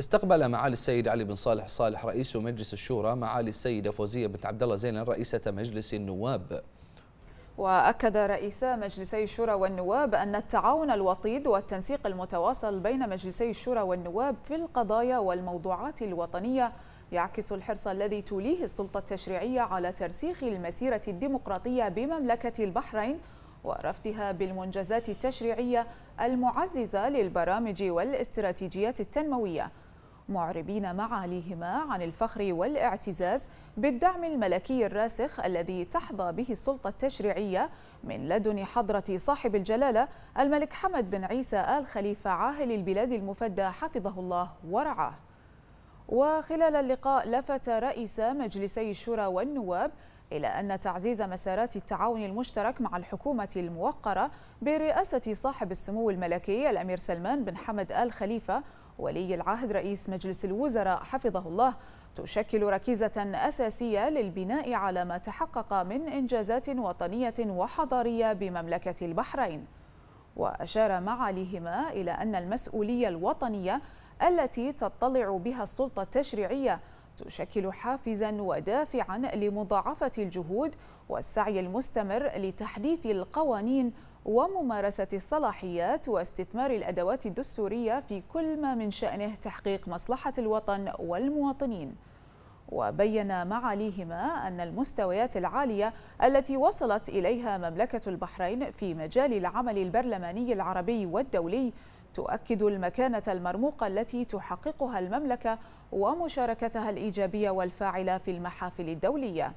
استقبل معالي السيد علي بن صالح صالح رئيس مجلس الشورى معالي السيدة فوزية بنت عبد الله زينب رئيسة مجلس النواب وأكد رئيس مجلسي الشورى والنواب أن التعاون الوطيد والتنسيق المتواصل بين مجلسي الشورى والنواب في القضايا والموضوعات الوطنية يعكس الحرص الذي توليه السلطة التشريعية على ترسيخ المسيرة الديمقراطية بمملكة البحرين ورفدها بالمنجزات التشريعية المعززة للبرامج والاستراتيجيات التنموية معربين معاليهما عن الفخر والاعتزاز بالدعم الملكي الراسخ الذي تحظى به السلطة التشريعية من لدن حضرة صاحب الجلالة الملك حمد بن عيسى آل خليفة عاهل البلاد المفدى حفظه الله ورعاه وخلال اللقاء لفت رئيس مجلسي الشورى والنواب إلى أن تعزيز مسارات التعاون المشترك مع الحكومة الموقرة برئاسة صاحب السمو الملكي الأمير سلمان بن حمد آل خليفة ولي العهد رئيس مجلس الوزراء حفظه الله تشكل ركيزة أساسية للبناء على ما تحقق من إنجازات وطنية وحضارية بمملكة البحرين وأشار معاليهما إلى أن المسؤولية الوطنية التي تطلع بها السلطة التشريعية تشكل حافزا ودافعا لمضاعفة الجهود والسعي المستمر لتحديث القوانين وممارسة الصلاحيات واستثمار الأدوات الدستورية في كل ما من شأنه تحقيق مصلحة الوطن والمواطنين وبين معاليهما أن المستويات العالية التي وصلت إليها مملكة البحرين في مجال العمل البرلماني العربي والدولي تؤكد المكانة المرموقة التي تحققها المملكة ومشاركتها الإيجابية والفاعلة في المحافل الدولية